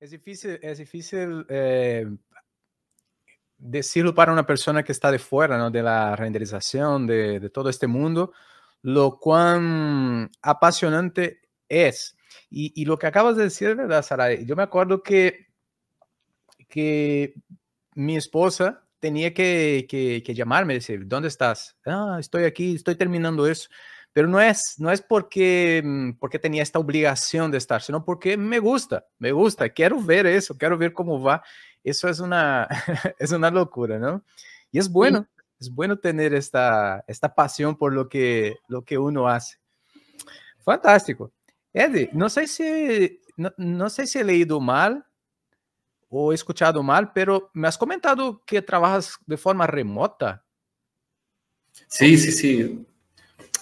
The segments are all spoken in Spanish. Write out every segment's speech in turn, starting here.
Es difícil, es difícil eh, decirlo para una persona que está de fuera ¿no? de la renderización, de, todo este mundo, lo cuán apasionante es. Y, lo que acabas de decir, ¿verdad, Sara? Yo me acuerdo que, que mi esposa tenía que, que, que llamarme y decir, ¿dónde estás? Ah, estoy aquí, estoy terminando eso pero no es, no es porque, mm, porque tenía esta obligación de estar, sino porque me gusta, me gusta, quiero ver eso, quiero ver cómo va. Eso es una, es una locura, ¿no? Y es bueno, es bueno tener esta, esta pasión por lo que, lo que uno hace. Fantástico. Eddie, no sé si, no, no sé si he leído mal o he escuchado mal, pero me has comentado que trabajas de forma remota. Sí, sí, sí.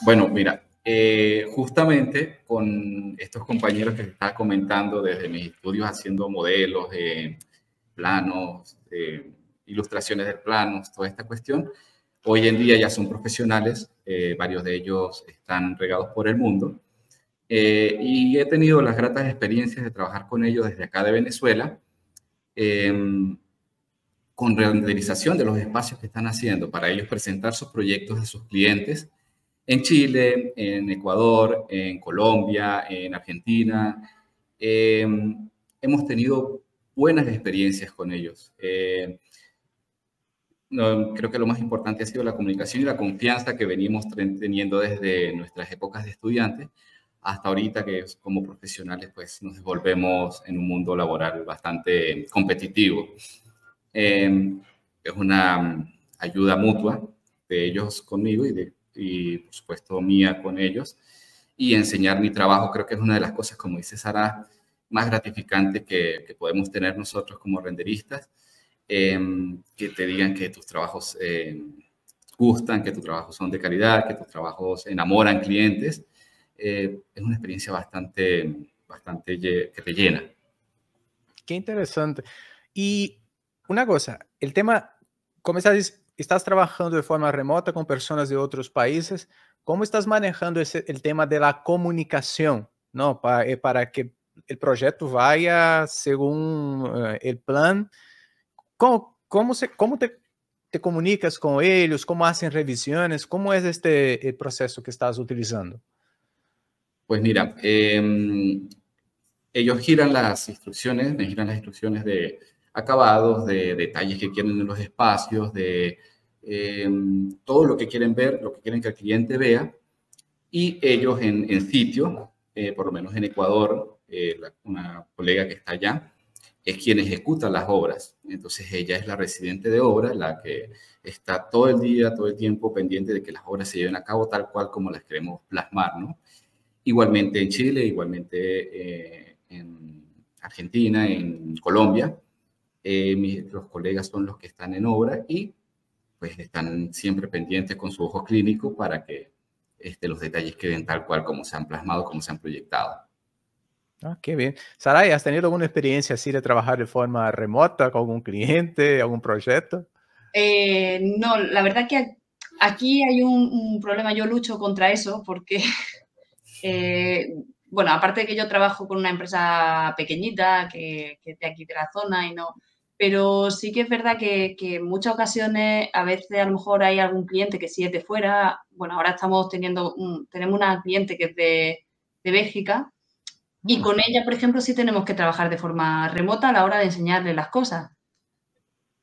Bueno, mira, eh, justamente con estos compañeros que estaba comentando desde mis estudios haciendo modelos, de planos, ilustraciones de planos, toda esta cuestión, hoy en día ya son profesionales, eh, varios de ellos están regados por el mundo. Eh, y he tenido las gratas experiencias de trabajar con ellos desde acá de Venezuela, em, con renderización de los espacios que están haciendo para ellos presentar sus proyectos a sus clientes en Chile, en Ecuador, en Colombia, en Argentina. Em, hemos tenido buenas experiencias con ellos. Em, creo que lo más importante ha sido la comunicación y la confianza que venimos teniendo desde nuestras épocas de estudiantes hasta ahorita que como profesionales pues nos volvemos en un mundo laboral bastante competitivo. Em, es una ayuda mutua de ellos conmigo y de y por supuesto mía con ellos y enseñar mi trabajo. Creo que es una de las cosas, como dice Sara, más gratificante que, podemos tener nosotros como renderistas, em, que te digan que tus trabajos eh, gustan, que tus trabajos son de calidad, que tus trabajos enamoran clientes. Eh, es una experiencia bastante, bastante que te llena. Qué interesante. Y una cosa, el tema, como estás estás trabajando de forma remota con personas de otros países, ¿cómo estás manejando el tema de la comunicación? ¿no? Eh, para, que el proyecto vaya según eh, el plan. ¿Cómo, cómo te, comunicas con ellos? ¿Cómo hacen revisiones? ¿Cómo es este proceso que estás utilizando? Pues mira, em, ellos giran las instrucciones, me giran las instrucciones de, acabados, de detalles que quieren en los espacios, de em, todo lo que quieren ver, lo que quieren que el cliente vea. Y ellos en, sitio, eh, por lo menos en Ecuador, eh, una colega que está allá, es quien ejecuta las obras. Entonces ella es la residente de obra, la que está todo el día, todo el tiempo pendiente de que las obras se lleven a cabo tal cual como las queremos plasmar, ¿no? Igualmente en Chile, igualmente eh, en Argentina, en Colombia, eh, mis, los colegas son los que están en obra y pues están siempre pendientes con su ojo clínico para que este, los detalles queden tal cual como se han plasmado, como se han proyectado. Ah, qué bien. Saray, ¿has tenido alguna experiencia así de trabajar de forma remota con un cliente, algún proyecto? Eh, no, la verdad que aquí hay un, problema, yo lucho contra eso porque, eh, bueno, aparte de que yo trabajo con una empresa pequeñita que, que es de aquí de la zona y no, pero sí que es verdad que, en muchas ocasiones, a veces a lo mejor hay algún cliente que sí es de fuera. Bueno, ahora estamos teniendo, tenemos una cliente que es de, de, Bélgica y mm. con ella, por ejemplo, sí tenemos que trabajar de forma remota a la hora de enseñarle las cosas.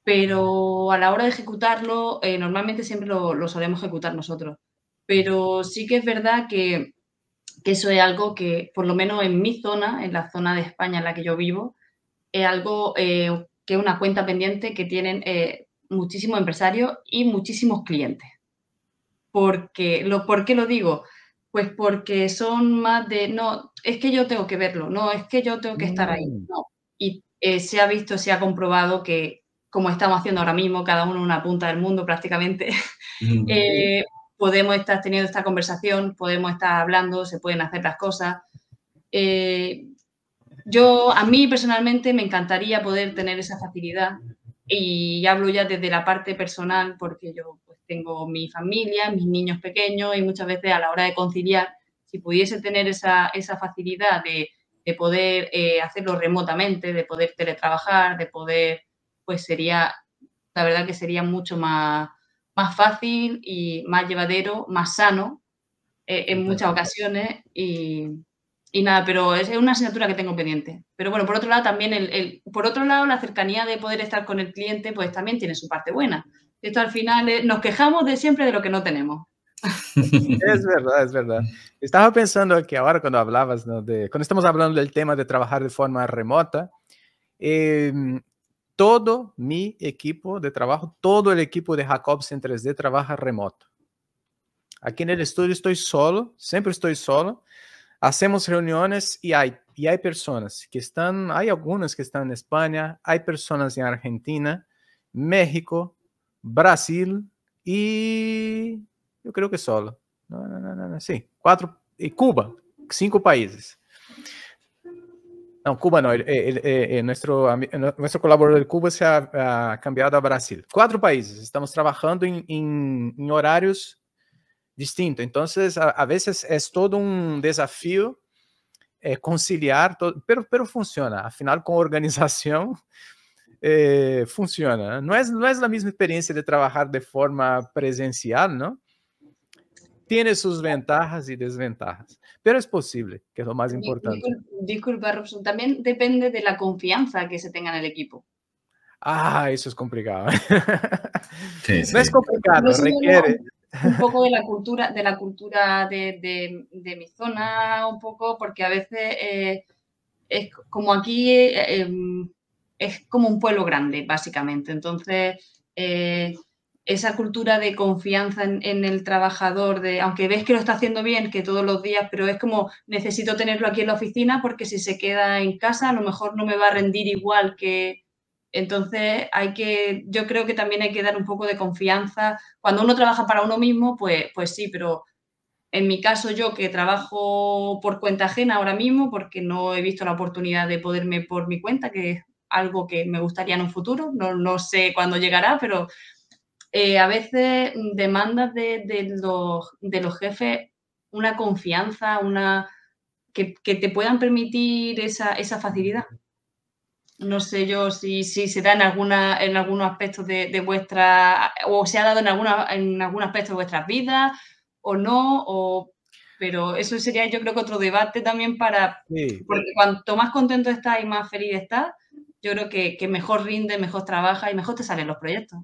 Pero a la hora de ejecutarlo, eh, normalmente siempre lo, lo, solemos ejecutar nosotros. Pero sí que es verdad que, eso es algo que, por lo menos en mi zona, en la zona de España en la que yo vivo, es algo eh, que una cuenta pendiente que tienen eh, muchísimos empresarios y muchísimos clientes. Porque, lo, ¿Por qué lo digo? Pues porque son más de, no, es que yo tengo que verlo, no, es que yo tengo que estar ahí. Mm. Y eh, se ha visto, se ha comprobado que, como estamos haciendo ahora mismo, cada uno en una punta del mundo prácticamente, mm. eh, podemos estar teniendo esta conversación, podemos estar hablando, se pueden hacer las cosas. Yo, a mí personalmente, me encantaría poder tener esa facilidad y hablo ya desde la parte personal porque yo pues, tengo mi familia, mis niños pequeños y muchas veces a la hora de conciliar, si pudiese tener esa, facilidad de, poder eh, hacerlo remotamente, de poder teletrabajar, de poder, pues sería, la verdad que sería mucho más, más fácil y más llevadero, más sano eh, en muchas ocasiones y, y nada, pero es una asignatura que tengo pendiente. Pero bueno, por otro lado, también el, el, por otro lado, la cercanía de poder estar con el cliente, pues también tiene su parte buena. Esto al final eh, nos quejamos de siempre de lo que no tenemos. Es verdad, es verdad. Estaba pensando que ahora cuando hablabas, de, cuando estamos hablando del tema de trabajar de forma remota, em, todo mi equipo de trabajo, todo el equipo de en 3D trabaja remoto. Aquí en el estudio estoy solo, siempre estoy solo. Hacemos reuniones y hay, y hay personas que están, hay algunas que están en España, hay personas en Argentina, México, Brasil y eu creio que solo. Não, não, não, Sim, quatro. E Cuba, cinco países. Não, Cuba não. Ele, ele, ele, eh, nosso, eh, nosso colaborador de Cuba se ha, ha cambiado a Brasil. Quatro países. Estamos trabalhando em, em, em horários distinto. Entonces, a, veces es todo un desafío eh, conciliar, todo, pero, pero funciona. final, con organización eh, funciona. No es, no es la misma experiencia de trabajar de forma presencial, ¿no? Tiene sus ventajas y desventajas, pero es posible, que es lo más importante. Disculpa, Robson, también depende de la confianza que se tenga en el equipo. Ah, eso es complicado. No es complicado, requiere, un poco de la cultura, de la cultura de, mi zona, un poco, porque a veces eh, es como aquí eh, em, es como un pueblo grande, básicamente. Entonces, eh, esa cultura de confianza en, el trabajador, de aunque ves que lo está haciendo bien, que todos los días, pero es como necesito tenerlo aquí en la oficina porque si se queda en casa a lo mejor no me va a rendir igual que, entonces, hay que, yo creo que también hay que dar un poco de confianza. Cuando uno trabaja para uno mismo, pues, pues, sí, pero en mi caso yo que trabajo por cuenta ajena ahora mismo, porque no he visto la oportunidad de poderme por mi cuenta, que es algo que me gustaría en un futuro, no, sé cuándo llegará, pero eh, a veces demandas de, los, jefes una confianza, una que, te puedan permitir esa facilidad no sé yo si, si se da en, alguna, en algunos aspectos de, vuestra, o se ha dado en, alguna, en algún aspecto de vuestras vidas o no, pero eso sería yo creo que otro debate también para, porque cuanto más contento estás y más feliz estás, yo creo que, mejor rinde, mejor trabaja y mejor te salen los proyectos.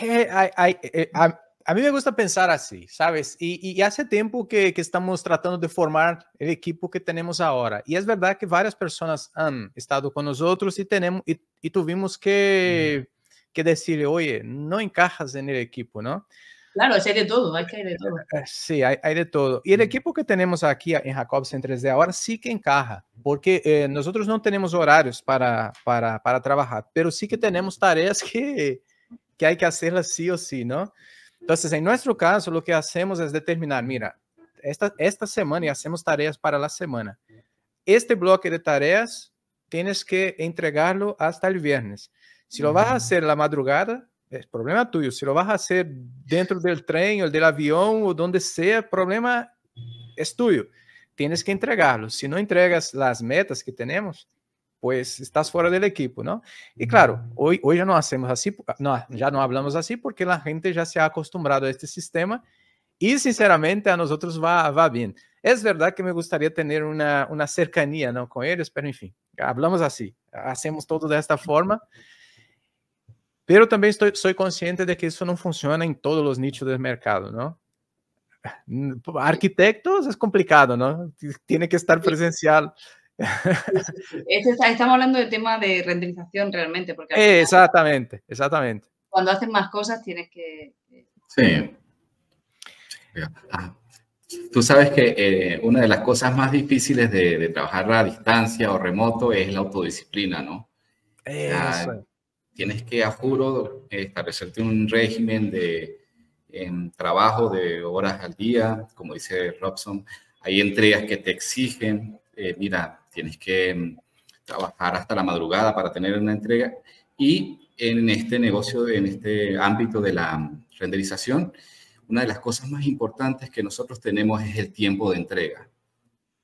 Eh, eh, a mí me gusta pensar así, ¿sabes? Y, hace tiempo que, estamos tratando de formar el equipo que tenemos ahora. Y es verdad que varias personas han estado con nosotros y, tenemos, y, tuvimos que, decirle, oye, no encajas en el equipo, ¿no? Claro, hay de todo, hay que de todo. Eh, eh, sí, hay, de todo. Y el equipo que tenemos aquí en Jacobsen 3D ahora sí que encaja, porque eh, nosotros no tenemos horarios para, para, para trabajar, pero sí que tenemos tareas que, que hay que hacerlas sí o sí, ¿no? Entonces, en nuestro caso, lo que hacemos es determinar, mira, esta, esta semana y hacemos tareas para la semana. Este bloque de tareas tienes que entregarlo hasta el viernes. Si lo vas a hacer la madrugada, es problema tuyo. Si lo vas a hacer dentro del tren o del avión o donde sea, problema es tuyo. Tienes que entregarlo. Si no entregas las metas que tenemos, pues estás fuera del equipo, ¿no? Y claro, hoy, hoy ya no hacemos así, ah, no, ya no hablamos así porque la gente ya se ha acostumbrado a este sistema y sinceramente a nosotros va, va bien. Es verdad que me gustaría tener una, una cercanía ¿no? con ellos, pero en fin, hablamos así, hacemos todo de esta forma. Pero también estoy, soy consciente de que eso no funciona en todos los nichos del mercado, ¿no? Arquitectos es complicado, ¿no? Tiene que estar presencial. estamos hablando de tema de renderización realmente. Porque exactamente, exactamente. Cuando haces más cosas tienes que... Sí. Ah, tú sabes que eh, una de las cosas más difíciles de, trabajar a distancia o remoto es la autodisciplina, ¿no? Ah, tienes que, a juro, establecerte un régimen de trabajo de horas al día, como dice Robson. Hay entregas que te exigen, eh, mira, tienes que mm, trabajar hasta la madrugada para tener una entrega. Y en este negocio, en este ámbito de la mm, renderización, una de las cosas más importantes que nosotros tenemos es el tiempo de entrega.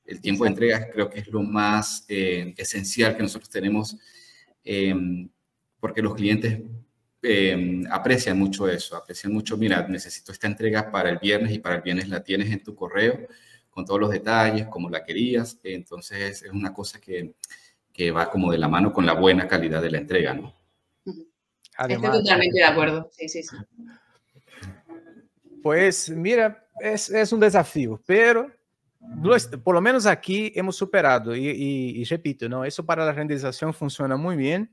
El tiempo de entrega creo que es lo más eh, esencial que nosotros tenemos eh, porque los clientes eh, aprecian mucho eso, aprecian mucho, mira, necesito esta entrega para el viernes y para el viernes la tienes en tu correo con todos los detalles, como la querías. Entonces es una cosa que, que va como de la mano con la buena calidad de la entrega, ¿no? Estoy totalmente de acuerdo, Pues mira, es, es un desafío, pero por lo menos aquí hemos superado y, y, repito, ¿no? eso para la renderización funciona muy bien.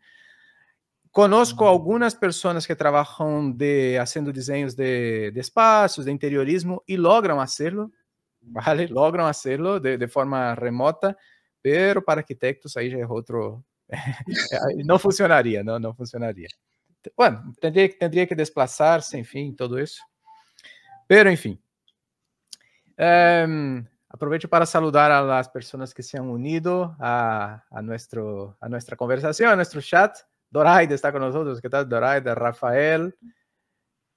Conozco algunas personas que trabajan de, haciendo diseños de, de espacios, de interiorismo y logran hacerlo, ¿vale? logram hacerlo de, de forma remota, pero para arquitectos aí já é outro, não funcionaria, não, não funcionaria. Bueno, tendría, tendría que desplazarse, enfim, todo isso. Pero, enfim. Um, aproveito para saludar a las personas que se han unido a, a, nuestro, a nuestra conversación, a nuestro chat. Doraida está con nosotros. ¿Qué tal, Doraida? Rafael,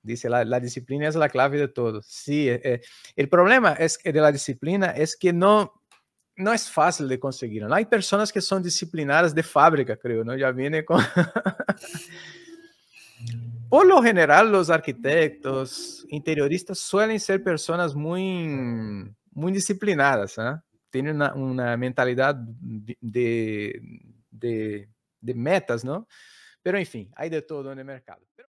Dice, la, disciplina es la clave de todo. Sí, eh, eh, el problema es que de la disciplina es que no, no es fácil de conseguir. No hay personas que son disciplinadas de fábrica, creo, ¿no? Ya viene con... Por lo general, los arquitectos, interioristas suelen ser personas muy, muy disciplinadas, ¿ah? Tienen una, mentalidad de, de, de, metas, ¿no? Pero, en fin, hay de todo en el mercado.